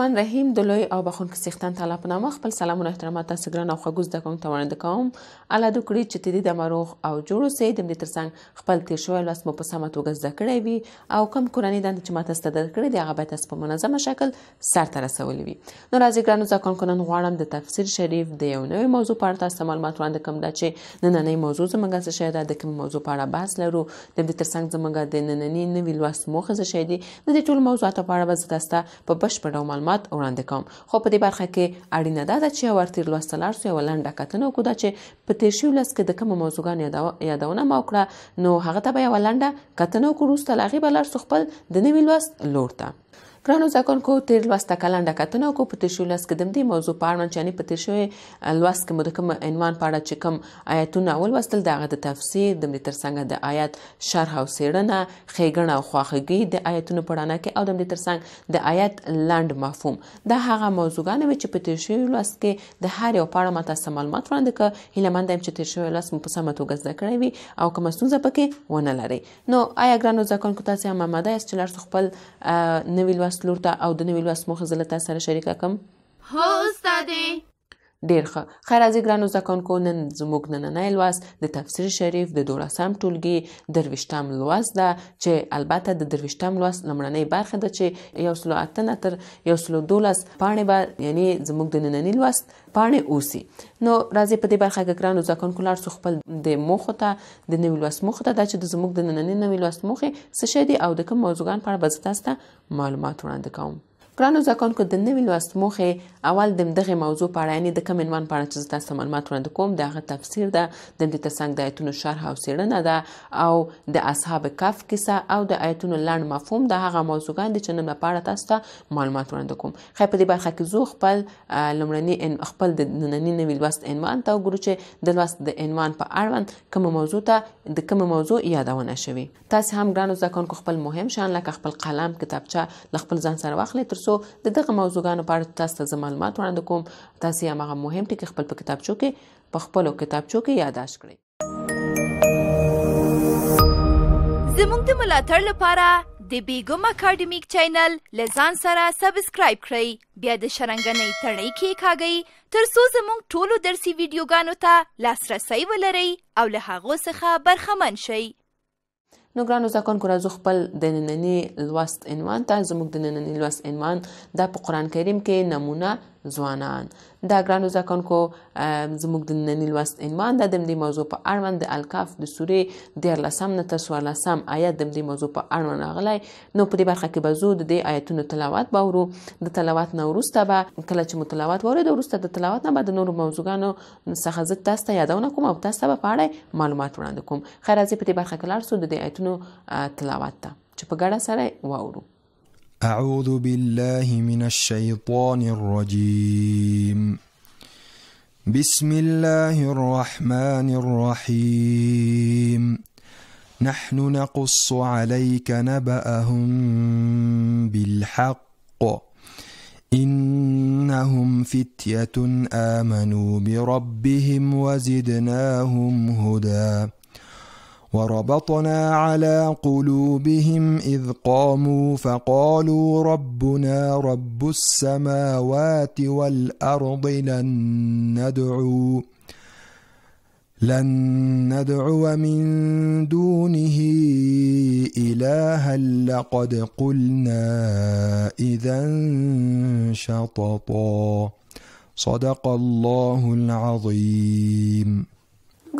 الرحمن الرحیم د لوی او بخونکو څښتن تعالی په نامه خپل سلامونه احترامات تاسو ګران او خوږو زده کوونکو ته وړاندې کوم الله دې کړي چې تدې د مروغ او جوړو سي د دې ترڅنګ خپل تیر شوی لاس مو په سمه توګه زده کړی وي او کم کورنۍ دند چې ماته ستاسو کړی دی هغه به تاسو په منظمه شکل سرته رسولي وي نو راځي ګرانو زده کوونکو نن غواړم د تفسیر شریف د یو نوې موضوع په اړه تاسو معلومات وړاندې کوم دا چې نننې موضوع زمونږ څه شی ده د کوم موضوع په اړه بحث لرو د دې ترڅنګ زمونږ د نننې نوې لوست موخه څه شی دی د دې ټول موضوعاتو په اړه به تاسو په بشپړ ډول معلومات وړاندې کوم خو په دې برخه کې اړینه ده چې اور تیر لوستل ارسو یو لنډه کتنه وکړو چې په تیر شوي لس کې د کوم موضوعګان یادونه مو کړه نو هغه ته به یو لنډه کتنه وکړو ستل هغه بل خپل د نوی لوست لور ته ګرانو ځکونکو تیر لوسته کلنډه کتنه کو په تیر شولس کې د دې موضوع په اړه چاني په تیر شوی لوست کې مو د کوم عنوان په اړه چې کوم آیتونه اول وستل دغه د تفسیر د ملي ترڅنګ د آیات شرح او سیړنه خېګڼه او خواخګي د آیتونو په اړه کې او د ملي ترڅنګ د آیات لاند مفهوم دا هغه موضوعګان چې په تیر شوی لوست کې د هر یو په اړه ماته معلومات وړاندې ک هله من دیم چې تیر شوی لوست مو په سمه توګه زده کړی وي او کوم ستونزه پکې ونه لري نو آیا ګرانو ځکونکو تاسو هم آماده یاست چې لار خپل نوی لوست لوست لور ته او د نوي لوست موخه زه له تاسو سره شریکه کړم هو استادې ډیر ښه خیر ازي ګرانو زکونکو نن زموږ نننۍ لوست د تفسیر شریف د دولسم ټولګي درویشتم لوست ده چې البته د درویشتم لوست لمړنۍ برخه ده چې یو سلو اته نه تر یو سلو دولس پاڼې به یعنی زموږ د نننۍ لوست پاڼې اوسي نو راځي په دې برخه کې ګرانو زکونکو لار څو خپل د موخو ته د نوې لوست موخه ته دا چې د زموږ د نننۍ نوې لوست موخه څه شي دي او د کوم موضوعګان په اړه به تاسو ته معلومات وړاندې کوم ګرانو زده کوونکو د نوي لوست موخې اول د دغه موضوع په اړه یعنې د کم عنوان په اړه چې زه تاسو ته معلومات وړاندې کوم د هغه تفسیر ده د همدې ترڅنګ د آیتونو شرح او څېړنه ده او د اصحاب کف کیسه او د آیتونو لنډ مفهوم د هغه موضوعګان دي چې نن په اړه تاسو ته معلومات وړاندې کوم خیر په دې برخه کې زه خپل لومړني خپل د ننني نوي لوست عنوان ته وګورو چې د لوست د عنوان په اړوند کوم موضوع ته د کوم موضوع یادونه شوي تاسو هم ګرانو زده کوونکو خپل مهم شان لکه خپل قلم کتابچه له خپل ځان سره واخلئ تر ترڅو د دغه موضوعګانو په اړه تاسو ته معلومات وړاندې کوم تاسو یې هغه مهم ټکي خپل په کتابچو کې په خپل کتابچو کې یاداشت کړئ زموږ د ملاتړ لپاره د بیګم اکیډمیک چینل لزان سره سبسکرایب کړئ بیا د شرنګنۍ تړۍ کې کاږئ ترڅو زموږ ټولو درسي ویډیوګانو ته لاسرسی ولرئ او له هغو څخه برخمن شئ نو ګرانو زکونکو راځو خپل د نننی لوست عنوان ته زموږ د نننی لوست عنوان د قرآن کریم کې نمونه ځوانان دا ګرانو ځکونکو زموږ د نن لوست عنوان د دې موضوع په اړوند د الکاف د سورې د لسم نه تر لسم آیات د دې موضوع په اړوند غلای نو په دې برخه کې به زو د دې آیاتونو تلاوت به ورو د تلاوت نه ورسته به کله چې متلاوت وره د ورسته د تلاوت نه بعد نور موضوعانو څخه زه تاسو ته یادونه کوم او تاسو په اړه معلومات وړاندې کوم خیر ازي په دې برخه کې لار سو د دې آیاتونو تلاوت ته چې په ګډه سره واورو أعوذ بالله من الشيطان الرجيم بسم الله الرحمن الرحيم نحن نقص عليك نبأهم بالحق إنهم فتية آمنوا بربهم وزدناهم هدى وربطنا على قلوبهم إذ قاموا فقالوا ربنا رب السماوات والأرض لن ندعو لن ندعو من دونه إلها لقد قلنا إذا شططا صدق الله العظيم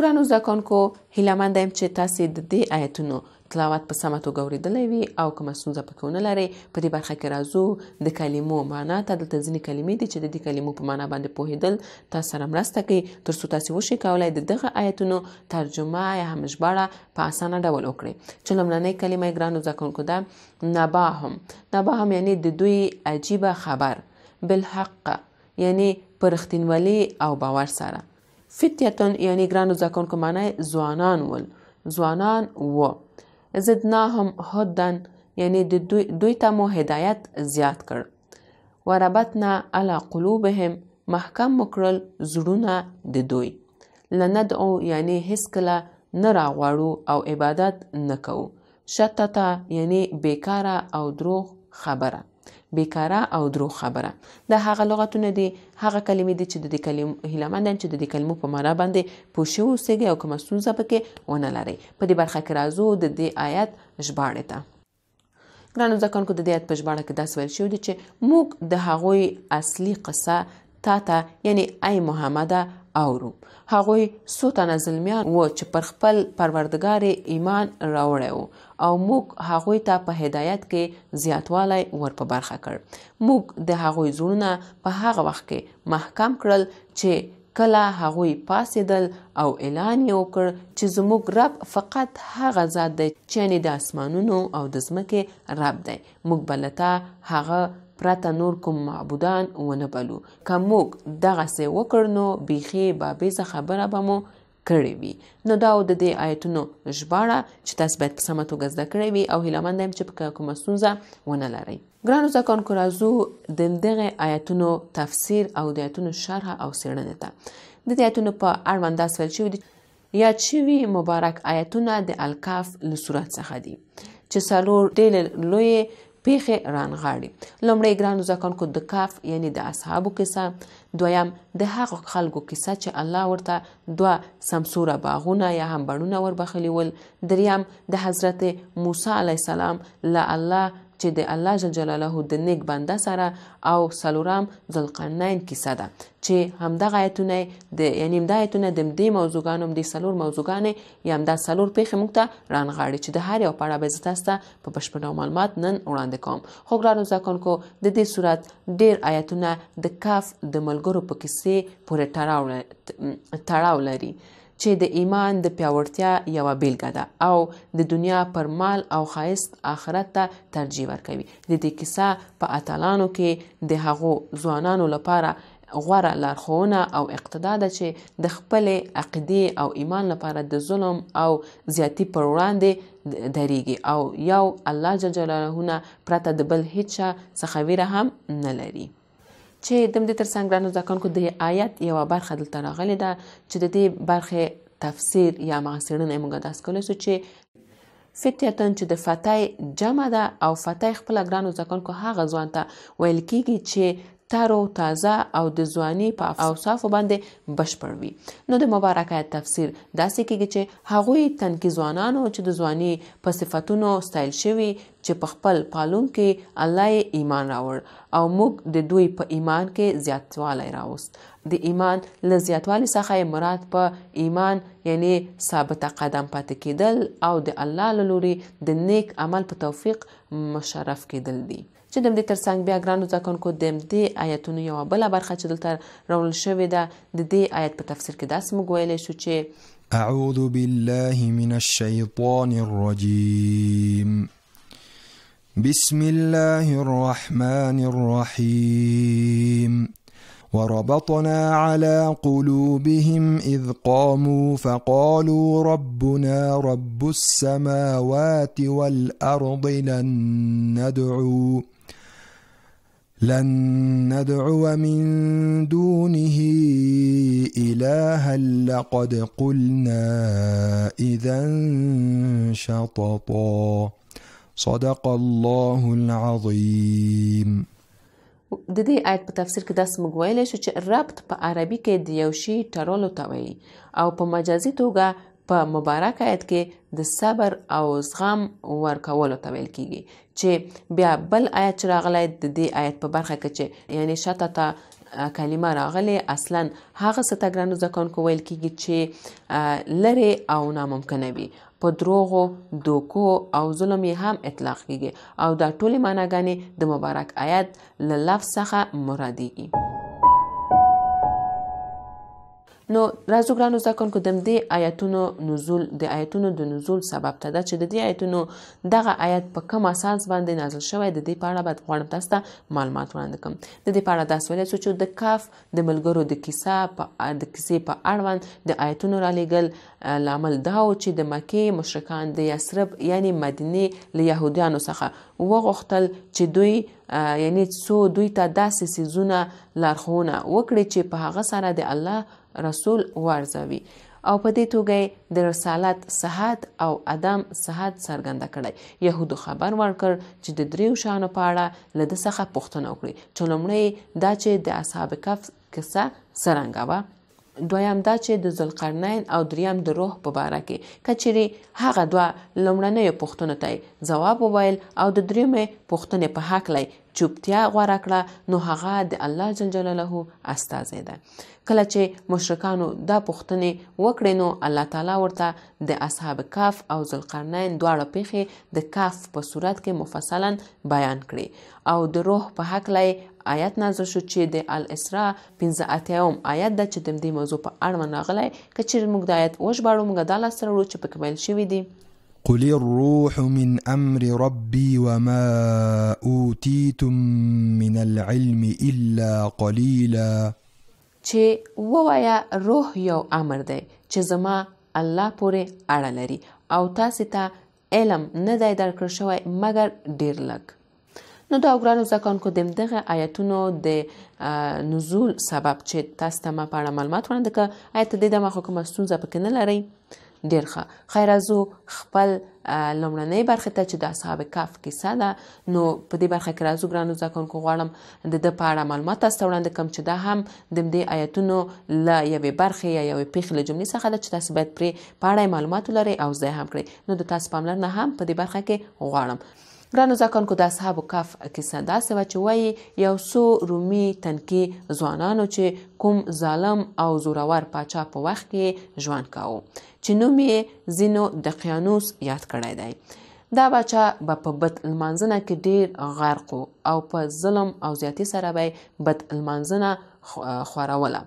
ګرانو ځکانکو هیله مند يم چې تاسو د دې آیتونو تلاوت په سمه توګه اوریدلې وي او کوم ستونزه پکې ونه لرئ په دې برخه کې راځو د کلمو معنا ته دلته ځینې کلمې دي چې د دې کلمو په معنا باندې پوهیدل تاسو سره مرسته کوي تر څو تاسو وشي کولای د دغه آیتونو ترجمه یا هم ژباړه په اسانه ډول وکړئ چې لمړنۍ کلمه ګرانو ځکانکو ده نباهم نباهم یعنی د دوی عجیب خبر بالحق یعنی پرختینولی او باور سره فتیتن یعنی ګرانو ځکونکو معنی ځوانان ول ځوانان و زدناهم هدن یعنی د دوی, دوی ته مو هدایت زیات کړ وربتنا علی قلوبهم محکم مکرل زړونه د دوی لندعو یعنی هیڅ کله نه راغواړو او عبادت نه کوو شتتا یعنی بیکاره او دروغ خبره بیکاره او دروغ خبره د هغه لغتونه دي هغه کلمې دي چې د دې کلمو هیلمندن چې د دې کلمو په معنا باندې پوه شوي اوسئ او کومه ستونزه پکې ونه لرئ په دې برخه کې راځو د دې آیت ژباړې ته ګرانو ځکانکو د دې آیت په ژباړه کې داس ویل شوی دی چې موږ د هغوی اصلي قصه تا ته یعنی ای محمده اورو هغوی څو تنه زلمیان وو چې پر خپل پروردګار ایمان راوړی وو او موږ هغوی ته په هدایت کې زیاتوالی ور په برخه کړ موږ د هغوی زړونه په هغه وخت کې محکم کړل چې کله هغوی پاسېدل او اعلان یې وکړ چې زموږ رب فقط هغه ذات دی چې د اسمانونو او د ځمکې رب دی موږ به له تا هغه پرته نور کوم معبودان ونه بلو که موږ دغسې وکړ نو بیخي بابیزه خبره به مو کړې وي نو دا د دې آیتونو ژباړه چې تاسو باید په سمه توګه زده کړی وي او هیلهمند یم چې په کومه ستونزه ونه لرئ ګرانو زکونکو راځو د دغه آیتونو تفسیر او د آیتونو شرح او څېړنې ته د دې آیتونو په اړوند داس ویل شوي دي یاد شوي مبارک آیتونه د الکاف له صورت څخه دي چې څلور ډېر لوی پیښې رانغاړي لومړی ګرانو ځکونکو د کاف یعنی د اصحابو کیسه دویم د هغو خلکو کیسه چې الله ورته دوه سمسوره باغونه یا هم بڼونه وربخلي ول دریم د حضرت موسی علی السلام له الله چې د الله جل جلاله د نیک بنده سره او سلورم ذلقرنین کیسه ده چې همدغه آیتونه د یعنی همدا آیتونه د دې موضوعګانو د سلور موضوعګانې یا همدا سلور پیښې موږ ته رانغاړي چې د هر یو پړه به زه تاسو ته په بشپړ معلومات نن وړاندې کوم خو ګرانو ځکونکو د دې صورت ډیر آیتونه د کاف د ملګرو په کیسې پورې تړاو لري چې د ایمان د پیاوړتیا یوه بیلګه ده او د دنیا پر مال او خایست آخرت ته ترجیح ورکوي د دې کیسه په اتلانو کې د هغو ځوانانو لپاره غوره لارښوونه او اقتدا ده چې د خپل عقیدې او ایمان لپاره د ظلم او زیاتی پر وړاندې دریږي او یو الله جل جلاله نه پرته د بل هیڅ څخه ویره هم نه لري چې د دې ترڅنګ ګرانو ځکانکو د آیات یو برخه دلته راغلي ده چې د دې برخه تفسیر یا معاصرنه موږ داس کولای شو چې فتیتن چې د فتای جمع ده او فتای خپل ګرانو ځکانکو هغه ځوان ته ویل کیږي چې تر او تازه او د ځواني په اوصافو باندې بشپړ وي نو د مبارک آیت تفسیر داسې کیږي چې هغوی تنکي ځوانانو چې د ځواني په صفاتونو ستایل شوي چې په خپل پالون کې الله ایمان راوړ او موږ د دوی په ایمان کې زیاتوالی راوست د ایمان له زیاتوالي څخه مراد په ایمان یعنی ثابت قدم پاتې کېدل او د الله لوري د نیک عمل په توفیق مشرف کېدل دي چې د دې ترڅنګ بیا ګرانو ځکونکو د دې آیتونو یو بل برخه چې دلته راول شوې ده د دې آیت په تفسیر کې داسې موږ ویلی شو چې أعوذ بالله من الشیطان الرجیم بسم الله الرحمن الرحیم وربطنا على قلوبهم إذ قاموا فقالوا ربنا رب السماوات والأرض لن ندعو لن ندعو من دونه إلها لقد قلنا إذا شططا صدق الله العظيم د دې آیت په تفسیر کې داسې موږ ویلی شو چې ربط په عربي کې د یو شي تړلو ته او په مجازي توګه په مبارک آیت کې د صبر او زغم ورکولو ته ویل کیږي چې بیا بل آیت چې راغلی د دې آیت په برخه کې چې یعنی شته ته کلمه راغلی اصلا هغه ستګرانو ځکونکو ویل کیږي چې لری او ناممکنه وي په دروغو دوکو او ظلم هم اطلاق کیږي او دا ټولې معناګانې د مبارک آیت له لفظ څخه مرادیږي نو راځو ګرانو زده کوونکو د دې آیتونو نزول د آیتونو د نزول سبب ته ده چې د دې آیتونو دغه آیت په کوم اساس باندې نازل شوی د دې په اړه به غواړم تاسو ته معلومات وړاندې کوم د دې په اړه داسې ویلی چې د کاف د ملګرو د کیسه په د کیسې په اړوند د آیتونو رالیږل لامل دا و چې د مکې مشرکان د یسرب یعنی مدینې له یهودیانو څخه وغوښتل چې دوی یعنی څو دوی ته داسې سیزونه لارښوونه وکړي چې په هغه سره د الله رسول وارزوي او په دې توګه د رسالت صحت او عدم صحت څرګنده کړي يهودو خبر ورکړ چې د دریو شانو په اړه له د څخه پوښتنه وکړي چې لومړی دا چې د اصحاب کف کیسه څرنګه وه دویم دا چې د ذوالقرنین او دریم د روح په باره کې کچېرې هغه دوه لومړنیو پوښتنو ته یې ځواب وویل او د درېمې پوښتنې په هکله چوپتیا غوره کړه نو هغه د الله جل جلاله استازی ده کله چې مشرکانو دا پوښتنې وکړې نو الله تعالی ورته د اصحاب کاف او ذوالقرنین دواړه پیښې د کاف په صورت کې مفصلا بیان کړي او د روح په حق لای آیت نازل شو چې د الاسراء 15 اتیاوم آیت د چې د دې موضوع په اړه راغلی کچې موږ د آیت وژباړو موږ د الله سره ورو چې په کمل شوې دي قل الروح من امر ربي وما اوتیتم من العلم الا قليلا چې ووایا روح یو امر دی چې زما الله پورې اړه لري او تاسو ته علم نه دی درکړ شوی مګر ډیر لږ نو دا وګرانو ځکانکو د دغه آیتونو د نزول سبب چې تاسو ته ما په اړه معلومات ورنده ک آیت د دې د مخکمه ستونزه پکې نه لري ډیر ښه خیر ازو خپل لومړنۍ برخه ته چې د اصحاب کهف کیسه ده نو په دې برخه کې راځو ګرانو ځکونکو غواړم د د په اړه معلومات تاسو وړاندې کوم چې دا هم د دې آیتونو له یوې برخې یا یوې پیښې له جملې څخه ده چې تاسو باید پرې په اړه معلومات ولرئ او ځای هم کړئ نو د تاسو پاملرنه هم په دې برخه کې غواړم ګرانو ځکونکو د اصحابو کف کیسه داسې وه چې وایي یو څو رومي تنکي ځوانانو چې کوم ظالم او زورور پاچا په پا وخت کې ژوند کاوه چې نوم یې زینو د قیانوس یاد کړی دی دا بچا به په بد المانځنه کې ډیر غرق او په ظلم او زیاتی سره به بد المانځنه خوروله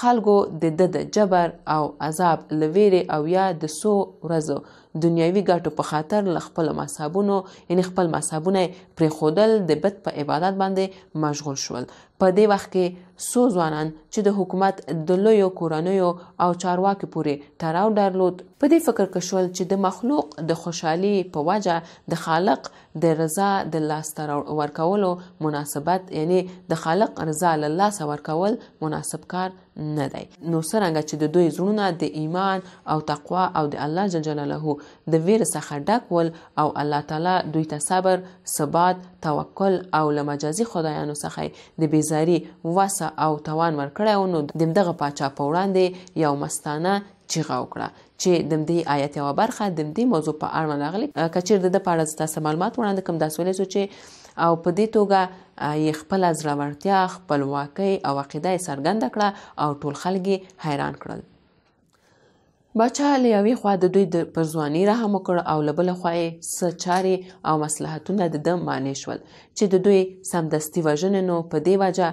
خلکو د د د جبر او عذاب لویره او یا د سو ورځو دنیوي ګټو په خاطر ل خپل مصابونو یعنی خپل مصابونه پرې خودل د بت په عبادت باندې مشغول شول په دې وخت کې څو ځوانان چې د حکومت د لویو کورنیو او چارواکو پورې تړاو درلود په دې فکر کې شول چې د مخلوق د خوشحالي په وجه د خالق د رضا د لاسته ورکولو مناسبت یعنی د خالق رضا له لاسه ورکول مناسب کار نه دی نو څرنګه چې د دوی زړونه د ایمان او تقوا او د الله جل جلاله د ویر څخه ډک ول او الله تعالی دوی ته صبر ثبات توکل او لمجازي خدایانو څخه د بیزاری وسه هڅه او توان ورکړی و نو دمدغه پاچا په وړاندې یو مستانه چیغه وکړه چې د دې آیت یو برخه د دې موضوع په اړه راغلی کچیر د په اړه تاسو معلومات وړاندې کوم تاسو لې چې او په دې توګه یې خپل ځړورتیا خپلواکۍ او عقیده سرګند کړه او ټول خلک حیران کړل بچا له یوې خوا د دوی د پرځواني رحم وکړ او له بل خوا یې سچاري او مصلحتونه د دم معنی شول چې د دوی سمدستي وژنې نو په دې وجه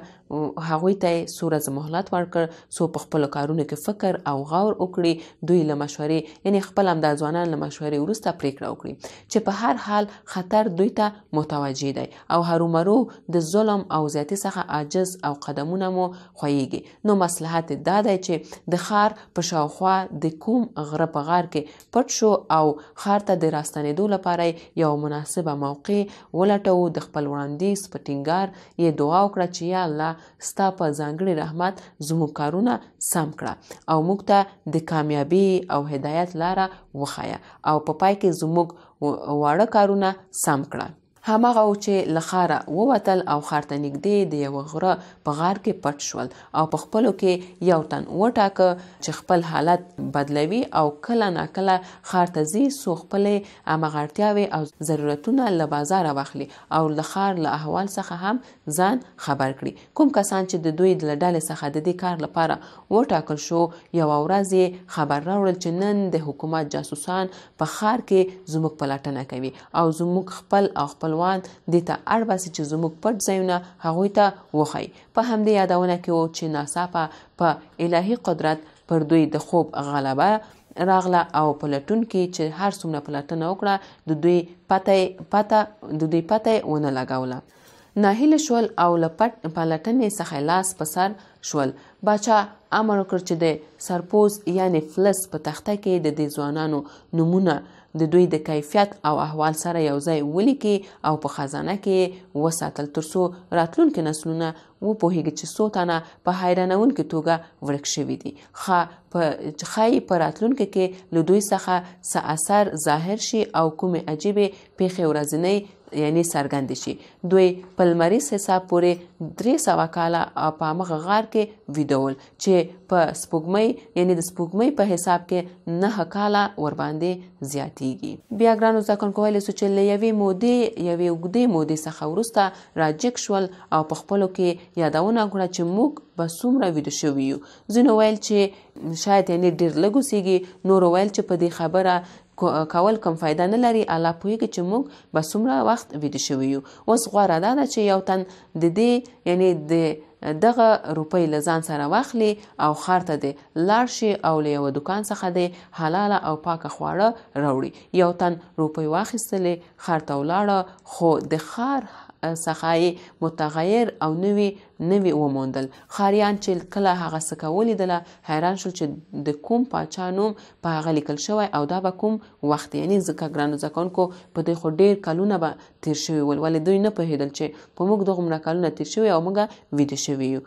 هغوی ته سورز مهلت ورکړ سو په خپل کارونو کې فکر او غور وکړي دوی له مشورې یعنی خپل هم د ځوانان له مشورې وروسته پریکړه وکړي چې په هر حال خطر دوی ته متوجه دی او هرومرو د ظلم او زیاتې څخه عاجز او قدمونه مو خویږي نو مصلحت دا دی چې د خار په شاوخوا د کوم غره په غار کې پټ شو او خار ته د راستنېدو لپاره یو مناسبه موقع ولټو د خپل وړاندیز په ټینګار یې دعا وکړه چې یا الله ستا په ځانګړي رحمت زموږ کارونه سم کړه او موږ ته د کامیابی او هدایت لاره وخایه او په پا پای کې زموږ واړه کارونه سم کړه همغه و چې لخاره ووتل او خارته نږدې د یو غره په غار کې پټ شول او په خپلو کې یو تن وټاکه چې خپل حالت بدلوي او کله ناکله خارته ځي سو خپلې امغړتیاوي او ضرورتونه له بازار واخلي او لخار له احوال څخه هم ځان خبر کړي کوم کسان چې د دوی د ډلې څخه د دې کار لپاره وټاکل شو یو ورځ خبر راوړل چې نن د حکومت جاسوسان په خار کې زموږ پلټنه کوي او زموږ خپل او خپل خپلوان دې ته اړ باسي چې زموږ پټ ځایونه هغوی ته وښایي په همدې یادونه کې و چې ناڅاپه په الهي قدرت پر دوی د خوب غلبه راغله او پلټون کې چې هر څومره پلټنه وکړه د دوی پته پته د دوی پته ونه لګاوله ناهیل شول او لپټ پلټنې څخه لاس په سر شول باچا امر وکړ چې د سرپوز یعنی فلس په تخته کې د دې ځوانانو نمونه د دوی د کیفیت او احوال سره یو ځای ولیکي او په خزانه کې وساتل ترڅو راتلونکي نسلونه وپوهیږي چې څو تنه په حیرانونکې توګه ورک شوي دي خا په ښایي په راتلونکي کې له دوی څخه څه اثر ظاهر شي او کومې عجیبې پیښې ورځنۍ یعنی څرګند شي دوی په لمریز حساب پورې درې سوه کاله په همغه غار کې ویدول چې په سپوږمۍ یعنی د سپوږمۍ په حساب کې نه کاله ورباندې زیاتیږي بیا ګرانو ځکه کولی سو چې له یوې مودې یوې اوږدې مودې څخه وروسته راجک شول او په خپلو کې یادونه کړه چې موږ به څومره ویده شوي یو ځینو ویل چې شاید یعنی ډېر لږ اوسېږي نورو ویل چې په دې خبره کول کوم فایده نه لري الله پوهیږي چې موږ به څومره وخت ویده شوي یو اوس غوره دا ده چې یو تن د دې یعنی د دغه روپۍ له ځان سره واخلي او ښار ته دی لاړ شي او له یوه دوکان څخه دی حلاله او پاکه خواړه راوړي یو تن روپۍ واخیستلې ښار ته ولاړه خو د ښار څخه یې متغیر او نوی نوی وموندل خاریان چې کله هغه څه کولې دله حیران شول چې د کوم پاچا نوم په هغه لیکل شوی او دا به کوم وخت یعنی ځکه ګرانو ځکونکو په دوی خو ډیر کلونه به تیر شوي ول ولې دوی نه پوهېدل چې په موږ دغومره کلونه تیر شوي او موږ ویده شوي یو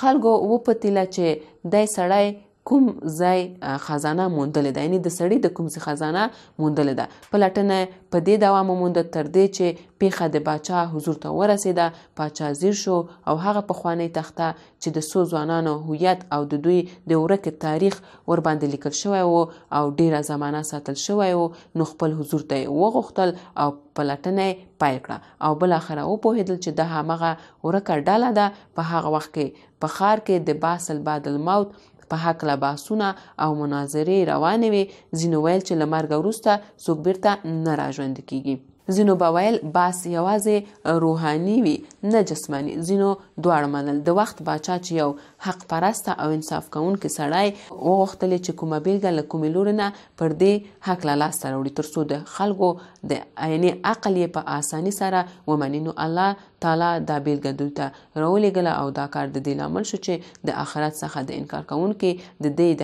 خلکو وپتیله چې دی سړی کوم ځای خزانه موندلې ده یعنی د سړي د کوم ځای خزانه موندلې ده پلټنه په دې دوام مونده تر دې چې پیخه د باچا حضور ته ورسیده پاچا زیر شو او هغه پخوانی تخته چې د سو ځوانانو هویت او د دوی د ورک تاریخ ورباندې لیکل شوی وو او ډیره زمانه ساتل شوی وو نو خپل حضور ته وغوښتل او پلټنه پای کړه او بل اخر او په هدل چې د هغه ورکه ډاله ده په هغه وخت کې په خار کې د باسل بعد الموت په هکله بحثونه او مناظرې روانې وې ځینو ویل چې له مرګه وروسته څوک بیرته نه راژوندي کیږي زینو باویل باس یوازې روحاني وي نه جسمانی زینو دواړه منل د وخت باچا چې یو حق پرسته او انصاف کوونکی سړی وغوښتل چې کومه بیلګه له کومې لورې نه پر دې حق له لاسته راوړي تر څو د خلکو د عیني عقل یې په اساني سره ومني نو الله تعالی دا بیلګه دلته راولېږله او دا کار د دې لامل شو چې د آخرت څخه د انکار کوونکي د دې د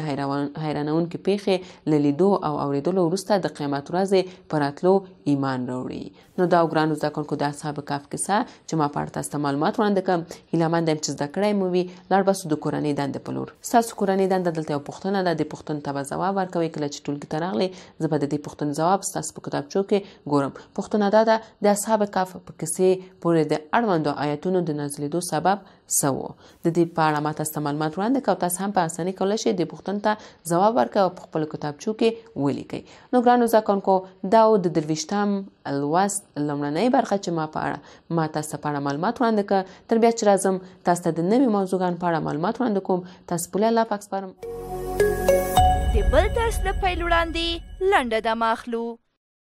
حیرانونکو پیښې له لیدو او اوریدلو وروسته د قیامت ورځې په راتلو ایمان راوړي نو دا ګرانو زده کوونکو د اصحاب کاف کیسه چې ما په اړه تاسو معلومات وړاندې کوم هیله مند يم چې زده کړی مو وي لاړ بس د کورنۍ دندې په لور ستاسو کورنۍ دنده دلته یو پوښتنه ده د پوښتنې ته ځواب ورکوي کله چې ټولګي ته راغلي زه به د دې پوښتنې ځواب ستاسو په کتابچو کې ګورم پوښتنه دا ده د اصحاب کاف په کیسې پورې د اړوندو آیتونو د نازلېدو سبب سو د دې په اړه ما تاسو معلومات وړاندې کوم تاسو هم په اسانۍ کولای شئ د پوښتنې ته ځواب ورکړئ او په خپل کتابچو کې ولیکئ نو ګرانو ځکه دا او د درویشتم الوست لمړنۍ برخه چې ما په اړه ما تاسو په اړه معلومات وړاندې کړ تر بیا چې راځم تاسو ته د نوې موضوعګان په اړه معلومات وړاندې کوم تاسو په لاله پاک سپارم د بل درس د پیل وړاندې لنډه د ماخلو